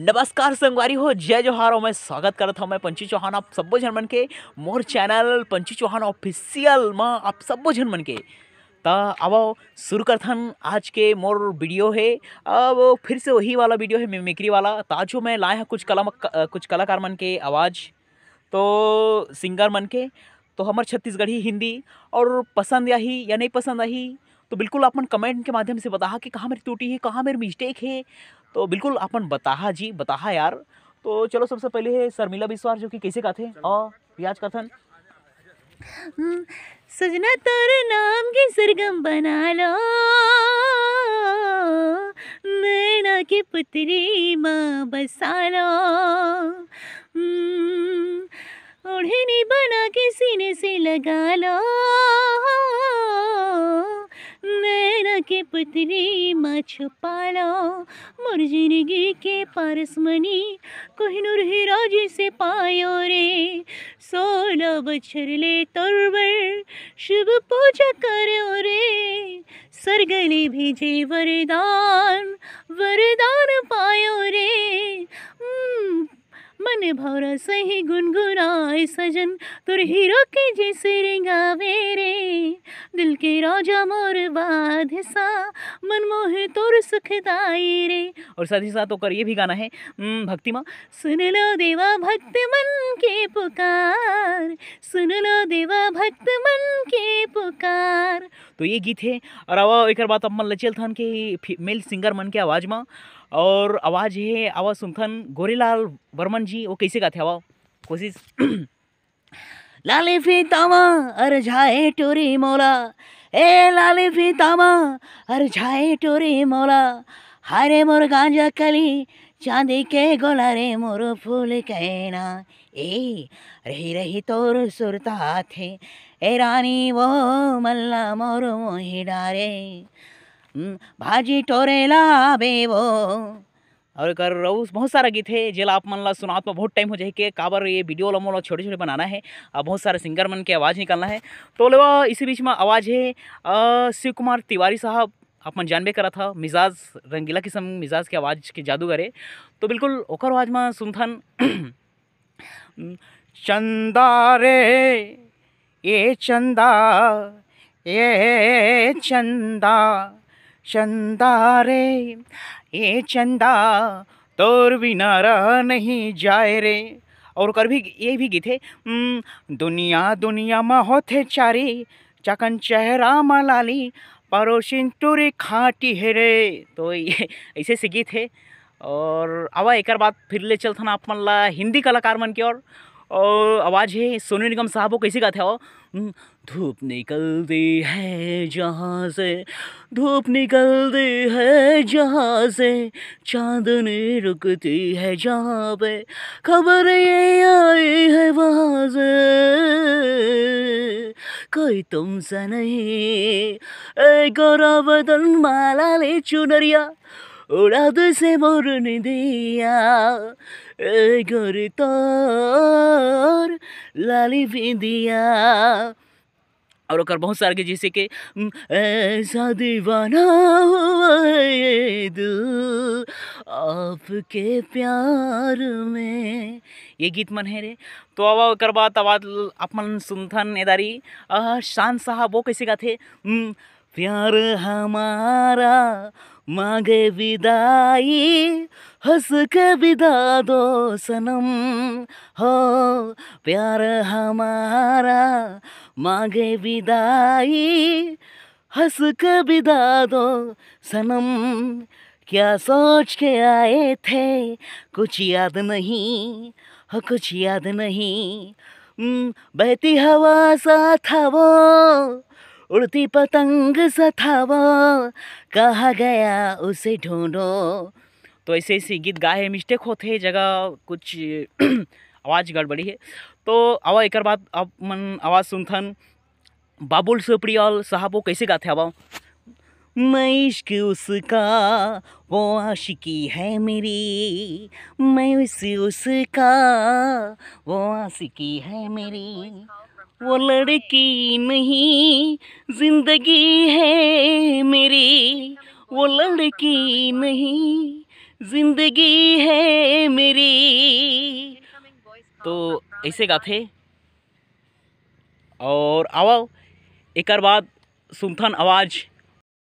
नमस्कार संगवारी हो जय जोहार मैं स्वागत करता हूँ मैं पंची चौहान आप सब झन मन के मोर चैनल पंची चौहान ऑफिशियल माँ आप सब झन मन के तो अब शुरू करथन आज के मोर वीडियो है अब फिर से वही वाला वीडियो है मिमिक्री वाला ताजो मैं लाए हैं कुछ कला कुछ कलाकार मन के आवाज़ तो सिंगर मन के तो हमारे छत्तीसगढ़ी हिंदी और पसंद आई या नहीं पसंद आई तो बिल्कुल अपन कमेंट के माध्यम से बता कि कहाँ मेरी टूटी है कहाँ मेरी मिस्टेक है तो बिल्कुल अपन बताहा जी बताहा यार तो चलो सबसे पहले है शर्मिला बिस्वार जो कि कैसे का थे और रियाज कथन हम्म, सजना तोर नाम की सरगम बना लो नैना की पुत्री माँ बसा लो हम्म, ओढ़नी बना के सीने से लगा लो के पुतरे माँ छुपाला मोर जिंदगी के पारसमणि ही हीरा से पायो रे सोलह बच्छर ले तोरबर शिव पूजा करो रे सरगले भेजे वरदान वरदान पायो रे हम्म, मन भौरा सही गुनगुनाए सजन तुर हीरो के जैसे रेंगावे रे दिल के राजा मोर बाध सा मन मनमोह तोर सुखदाई रे और साथ ही साथ होकर ये भी गाना है भक्ति माँ सुन लो देवा भक्त मन के पुकार सुन लो देवा भक्त मन के पुकार तो ये गीत है और अब एक बात अपन ल थन के मेल सिंगर मन के आवाज़ में और आवाज़ है आवाज़ सुनथन गोरेलाल वर्मन जी वो कैसे गाते हवा कोशिश लाले फीतामा झाए टोरी मौला ए लाले फीतामा झाए टोरी मौला हरे मोर गांजा कली चांदी के गोला रे मोर फूल कहना ए रही रही तोर सुरता थे ए रानी वो मल्ला मोर मोही डारे भाजी टोरेला वो और कर रोज बहुत सारा गीत है जेल आप मन ला सुना तो बहुत टाइम हो जाए कि काबर ये वीडियो ला छोटे छोटे बनाना है और बहुत सारे सिंगर मन के आवाज़ निकलना है तो लेवा इसी बीच में आवाज़ है शिव कुमार तिवारी साहब आप मन जानबे करा था मिजाज रंगीला किस्म मिजाज के आवाज़ के जादूगर है तो बिल्कुल ओकर आवाज़ में सुनथन चंदा रे ए चंदा ए चंदा चंदा रे ए चंदा तोर बिना रह नहीं जाए रे और कर भी ये भी गीत है दुनिया दुनिया में होते चारी चकन चेहरा मलाली परोशिन टूरी खाटी है रे तो ऐसे से गीत है और अब एक बात फिर ले चलता ना अपन ला हिंदी कलाकार मन की ओर और आवाज़ है सोनू निगम साहब वो कैसे गाते हो हम्म, धूप निकलती है जहाँ से धूप निकलती है जहाँ से चांदनी रुकती है जहाँ पे खबर ये आई है वहाँ से कोई तुमसे नहीं ए गोरा बदन माला ले चुनरिया उड़ा से मोरने दिया ए गोरी तो लाली बिंदिया और कर बहुत सारे के जैसे कि ऐसा दीवाना हुआ आपके प्यार में ये गीत मन है रे तो अब कर बात अब अपन सुनथन एदारी शान साहब वो कैसे गाथे प्यार हमारा मांगे विदाई हंस के विदा दो सनम हो प्यार हमारा मांगे विदाई हंस के विदा दो सनम क्या सोच के आए थे कुछ याद नहीं हो कुछ याद नहीं बहती हवा सा था वो उड़ती पतंग सा था वो कहा गया उसे ढूंढो तो ऐसे ऐसे गीत गाए मिस्टेक होते है जगह कुछ आवाज़ गड़बड़ी है तो अब एक बात अब मन आवाज़ सुनथन बाबुल सुप्रियाल साहब वो कैसे गाते अब मैं इश्क उसका वो आशिकी है मेरी मैं उस उसका वो आशिकी है मेरी वो लड़की नहीं जिंदगी है मेरी वो लड़की नहीं जिंदगी है मेरी तो ऐसे गाथे और आवाओ एक बाद सुनथन आवाज़